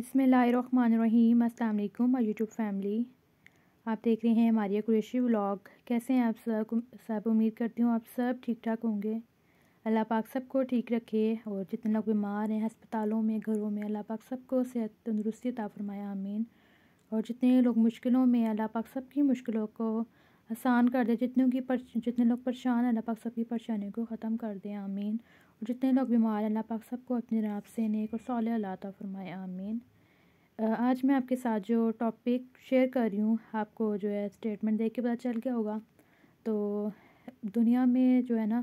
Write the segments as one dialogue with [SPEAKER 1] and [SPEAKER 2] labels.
[SPEAKER 1] बिसमीम अल्लाम my YouTube family आप देख रहे हैं मारिया कुरेशी व्लॉग कैसे हैं आप सब सब उम्मीद करती हूँ आप सब ठीक ठाक होंगे अल्लाह पाक सबको ठीक रखे और जितने लोग बीमार हैं हस्पतालों में घरों में अल्लाह पाक सबको सेहत तंदुरुस्ती ताफरमाया आमीन और जितने लोग मुश्किलों में अल्लाह पाक सबकी मुश्किलों को आसान कर दे जितने की पर जितने लोग परेशान हैं अल्लाह पाक सबकी परेशानियों को ख़त्म कर दें आमीन जितने लोग बीमार हैं अल्लाह पाक सबको अपने राब से नेक और सौले अल्लाह फरमाए आमीन आज मैं आपके साथ जो टॉपिक शेयर कर रही हूँ आपको जो है स्टेटमेंट देख के पता चल गया होगा तो दुनिया में जो है ना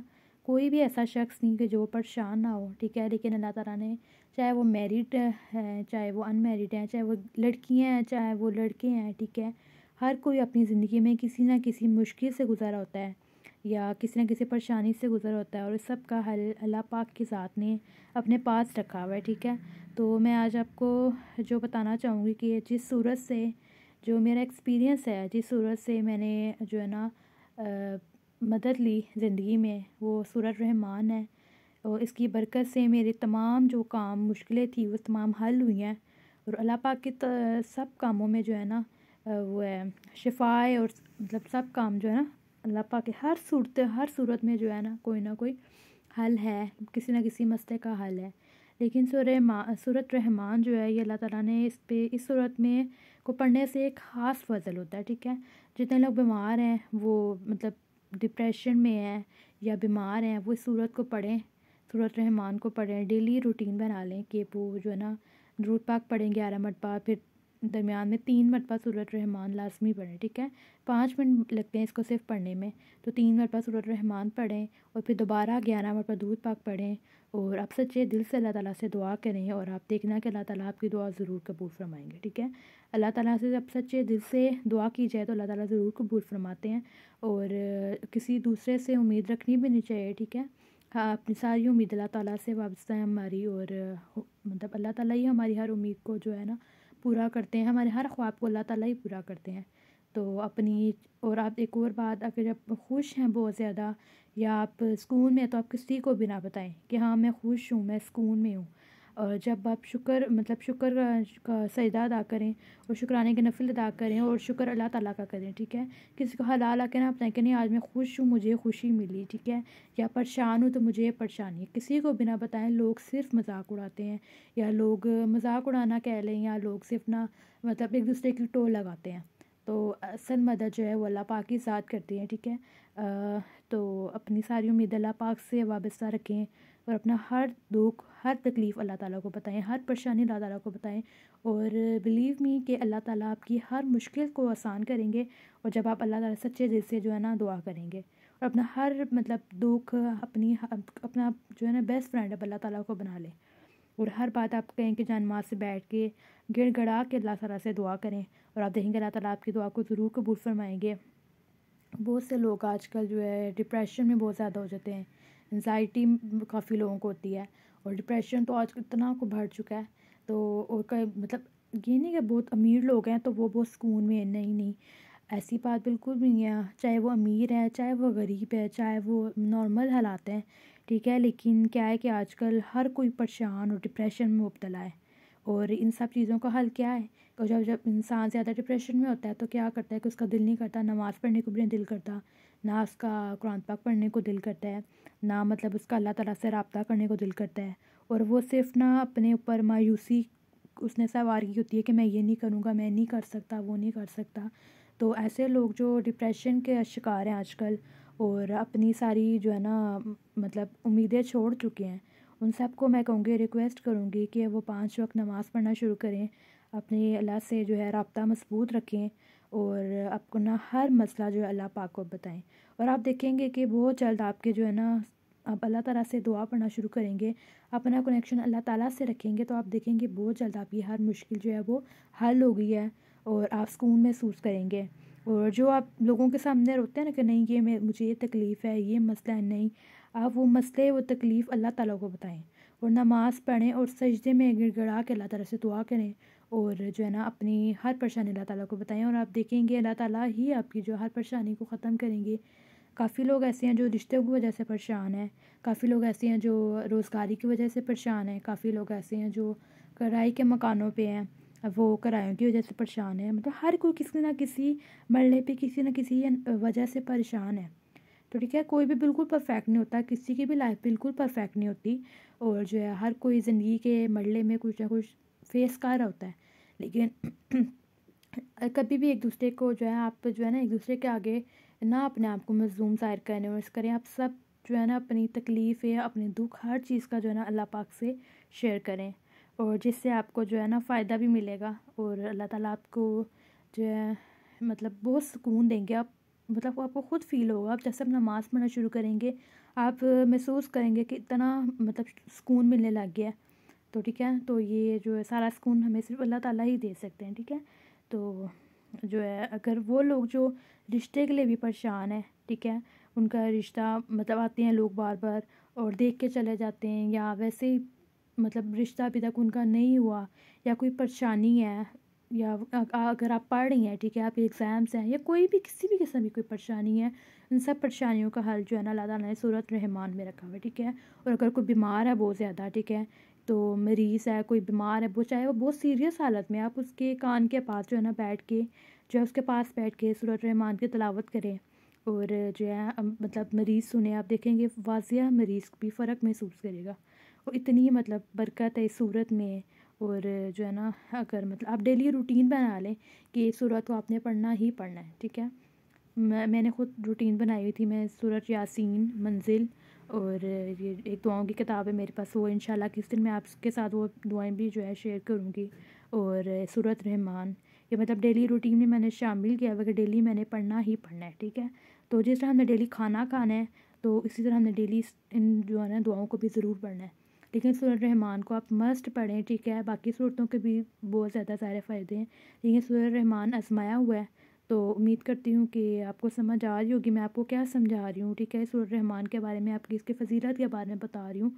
[SPEAKER 1] कोई भी ऐसा शख्स नहीं कि जो परेशान ना हो ठीक है लेकिन अल्लाह ताला ने चाहे वो मैरिड है चाहे वो अनमेरिड हैं चाहे वो लड़कियाँ हैं चाहे वो लड़के हैं ठीक है हर कोई अपनी ज़िंदगी में किसी ना किसी मुश्किल से गुजारा होता है या किसी न किसी परेशानी से गुज़र होता है और इस सब का हल अल्लाह पाक के साथ ने अपने पास रखा हुआ है ठीक है तो मैं आज आपको जो बताना चाहूँगी कि जिस सूरत से जो मेरा एक्सपीरियंस है जिस सूरत से मैंने जो है ना आ, मदद ली ज़िंदगी में वो सूरत रहमान है और इसकी बरकत से मेरे तमाम जो काम मुश्किलें थी वो तमाम हल हुई हैं और अल्लाह पाक के सब कामों में जो है ना वो है शिफाए और मतलब सब काम जो है ना अल्लाह पाक के हर सूरत हर सूरत में जो है ना कोई ना कोई हल है किसी ना किसी मसले का हल है लेकिन सुर सूरत रहमान जो है ये अल्लाह ताला ने इस पे इस सूरत में को पढ़ने से एक ख़ास फजल होता है ठीक है जितने लोग बीमार हैं वो मतलब डिप्रेशन में हैं या बीमार हैं वो इस सूरत को पढ़ें सूरत रहमान को पढ़ें डेली रूटीन बना लें कि वो जो है ना रूट पाक पढ़ें ग्यारह मिनट पा फिर दरमियान में तीन मरतबा सूरत रहमान लाजमी पढ़ें ठीक है पाँच मिनट लगते हैं इसको सिर्फ पढ़ने में तो तीन मरतबा सूरत रहमान पढ़ें और फिर दोबारा ग्यारह मरतबा दूध पाक पढ़ें और आप सच्चे दिल से अल्लाह ताला से दुआ करें और आप देखना कि अल्लाह ताला आपकी दुआ ज़रूर कबूल फरमाएंगे ठीक है अल्लाह ताला से आप सच्चे दिल से दुआ की जाए तो अल्लाह ताला ज़रूर कबूल फरमाते हैं और किसी दूसरे से उम्मीद रखनी भी नहीं चाहिए ठीक है हाँ अपनी सारी उम्मीद अल्लाह ताला से वाबस्ता है हमारी और मतलब अल्लाह ताला ही हमारी हर उम्मीद को जो है ना पूरा करते हैं हमारे हर ख्वाब को अल्लाह ताला ही पूरा करते हैं तो अपनी और आप एक और बात अगर आप खुश हैं बहुत ज़्यादा या आप सुकून में तो आप किसी को भी ना बताएं कि हाँ मैं खुश हूँ मैं सुकून में हूँ और जब आप शुक्र मतलब शुक्र का सजदा अदा करें और शुक्राने के नफिल अदा करें और शुक्र अल्लाह ताला का करें ठीक है किसी को हलाल ना आप कि नहीं आज मैं खुश हूँ मुझे खुशी मिली ठीक है या परेशान हूँ तो मुझे परेशानी है किसी को बिना बताएं लोग सिर्फ मजाक उड़ाते हैं या लोग मजाक उड़ाना कह लें या लोग सिर्फ ना मतलब एक दूसरे की टोल लगाते हैं तो असल मदद जो है वो अल्लाह पाक ही साथ करती है ठीक है आ, तो अपनी सारी उम्मीद अल्लाह पाक से वाबस्ता रखें और अपना हर दुख हर तकलीफ़ अल्लाह ताला को बताएं हर परेशानी अल्लाह ताला को बताएं और बिलीव मी कि अल्लाह ताला आपकी हर मुश्किल को आसान करेंगे और जब आप अल्लाह ताला सच्चे दिल से जो है ना दुआ करेंगे और अपना हर मतलब दुख अपनी अपना जो है ना बेस्ट फ्रेंड अब अल्लाह ताला को बना लें और हर बात आप कहें कि जान माँ से बैठ के गिड़ गड़ा के अल्लाह ताला से दुआ करें और आप देखेंगे अल्लाह ताला आपकी दुआ को ज़रूर कबूल फरमाएंगे बहुत से लोग आजकल जो है डिप्रेशन में बहुत ज़्यादा हो जाते हैं एनजाइटी काफ़ी लोगों को होती है और डिप्रेशन तो आज इतना को बढ़ चुका है तो और कई मतलब ये नहीं कि बहुत अमीर लोग हैं तो वो बहुत सुकून में है नहीं नहीं ऐसी बात बिल्कुल भी नहीं है चाहे वो अमीर है चाहे वो गरीब है चाहे वो नॉर्मल हालात हैं ठीक है लेकिन क्या है कि आजकल हर कोई परेशान और डिप्रेशन में मुबतला है और इन सब चीज़ों का हल क्या है और जब जब इंसान ज़्यादा डिप्रेशन में होता है तो क्या करता है कि उसका दिल नहीं करता नमाज़ पढ़ने को भी नहीं दिल करता ना उसका कुरान पाक पढ़ने को दिल करता है ना मतलब उसका अल्लाह ताला से रबता करने को दिल करता है और वो सिर्फ ना अपने ऊपर मायूसी उसने सवार की होती है कि मैं ये नहीं करूँगा मैं नहीं कर सकता वो नहीं कर सकता तो ऐसे लोग जो डिप्रेशन के शिकार हैं आजकल और अपनी सारी जो है ना मतलब उम्मीदें छोड़ चुके हैं उन सबको मैं कहूँगी रिक्वेस्ट करूँगी कि वो पाँच वक्त नमाज़ पढ़ना शुरू करें अपने अल्लाह से जो है रबता मजबूत रखें और आपको ना हर मसला जो है अल्लाह पाक को बताएं और आप देखेंगे कि बहुत जल्द आपके जो है ना आप अल्लाह ताला से दुआ पढ़ना शुरू करेंगे अपना कनेक्शन अल्लाह ताला से रखेंगे तो आप देखेंगे बहुत जल्द आपकी हर मुश्किल जो है वो हल हो गई है और आप सुकून महसूस करेंगे और जो आप लोगों के सामने रोते हैं ना कि नहीं ये मुझे ये तकलीफ़ है ये मसला है नहीं आप वो मसले वो तकलीफ़ अल्लाह ताला को बताएं और नमाज़ पढ़ें और सजदे में गिड़गड़ा के अल्लाह ताला से दुआ करें और जो है ना अपनी हर परेशानी अल्लाह ताला को बताएं और आप देखेंगे अल्लाह ताला ही आपकी जो हर परेशानी को ख़त्म करेंगे काफ़ी लोग ऐसे हैं जो रिश्ते की वजह से परेशान हैं काफ़ी लोग ऐसे हैं जो रोज़गारी की वजह से परेशान हैं काफ़ी लोग ऐसे हैं जो कराई के मकानों पर हैं वो किरायों की वजह से परेशान हैं मतलब हर कोई किसी ना किसी मरने पे किसी ना किसी वजह से परेशान है तो ठीक है कोई भी बिल्कुल परफेक्ट नहीं होता किसी की भी लाइफ बिल्कुल परफेक्ट नहीं होती और जो है हर कोई ज़िंदगी के मरले में कुछ ना कुछ फेस कर रहा होता है लेकिन कभी भी एक दूसरे को जो है आप जो है ना एक दूसरे के आगे ना अपने आप को मजलूम ज़ाहिर करने इस करें आप सब जो है ना अपनी तकलीफ़ या अपने दुख हर चीज़ का जो है ना अल्लाह पाक से शेयर करें और जिससे आपको जो है ना फ़ायदा भी मिलेगा और अल्लाह ताला आपको जो है मतलब बहुत सुकून देंगे आप मतलब आपको ख़ुद फ़ील होगा आप जैसे आप नमाज़ पढ़ना शुरू करेंगे आप महसूस करेंगे कि इतना मतलब सुकून मिलने लग गया है तो ठीक है तो ये जो है सारा सुकून हमें सिर्फ अल्लाह ताला ही दे सकते हैं ठीक है तो जो है अगर वो लोग जो रिश्ते के लिए भी परेशान है ठीक है उनका रिश्ता मतलब आते हैं लोग बार बार और देख के चले जाते हैं या वैसे ही मतलब रिश्ता अभी तक उनका नहीं हुआ या कोई परेशानी है या अगर आप पढ़ रही हैं ठीक है आपके एग्ज़ाम्स हैं या कोई भी किसी भी किस्म की कोई परेशानी है इन सब परेशानियों का हल जो है ना अल्लाह ताला ने सूरत रहमान में रखा हुआ ठीक है और अगर कोई बीमार है बहुत ज़्यादा ठीक है तो मरीज़ है कोई बीमार है वो चाहे वो बहुत सीरियस हालत में आप उसके कान के पास जो है ना बैठ के जो है उसके पास बैठ के सूरत रहमान की तलावत करें और जो है मतलब मरीज़ सुने आप देखेंगे वाजिया मरीज़ भी फ़र्क महसूस करेगा और इतनी मतलब बरकत है इस सूरत में और जो है ना अगर मतलब आप डेली रूटीन बना लें कि सूरत को आपने पढ़ना ही पढ़ना है ठीक है मैं मैंने खुद रूटीन बनाई हुई थी मैं सूरत यासीन मंजिल और ये एक दुआओं की किताब है मेरे पास वो शाला किस दिन मैं आपके साथ वो दुआएं भी जो है शेयर करूँगी और सूरत रहमान ये मतलब डेली रूटीन में मैंने शामिल किया है वगैरह डेली मैंने पढ़ना ही पढ़ना है ठीक है तो जिस तरह हमने डेली खाना खाना है तो इसी तरह हमने डेली इन जो है ना दुआओं को भी ज़रूर पढ़ना है लेकिन सूरत रहमान को आप मस्ट पढ़ें ठीक है बाकी सूरतों के भी बहुत ज़्यादा सारे फ़ायदे हैं लेकिन सूरत रहमान आजमाया हुआ है तो उम्मीद करती हूँ कि आपको समझ आ रही होगी मैं आपको क्या समझा रही हूँ ठीक है सूरत रहमान के बारे में आपकी इसके फजीलत के बारे में बता रही हूँ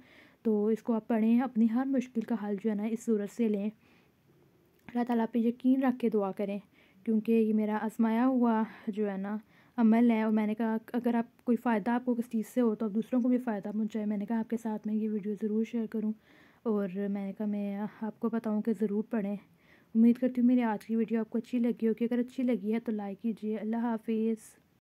[SPEAKER 1] तो इसको आप पढ़ें अपनी हर मुश्किल का हल जो है ना इस सूरत से लें अल्लाह ताला पे यकीन रख के दुआ करें क्योंकि ये मेरा आजमाया हुआ जो है ना अमल है और मैंने कहा अगर आप कोई फ़ायदा आपको किस चीज़ से हो तो आप दूसरों को भी फ़ायदा पहुँचाए मैंने कहा आपके साथ में ये वीडियो ज़रूर शेयर करूँ और मैंने कहा मैं आपको बताऊँ कि ज़रूर पढ़ें उम्मीद करती हूँ मेरी आज की वीडियो आपको अच्छी लगी होगी अगर अच्छी लगी है तो लाइक कीजिए अल्लाह हाफिज़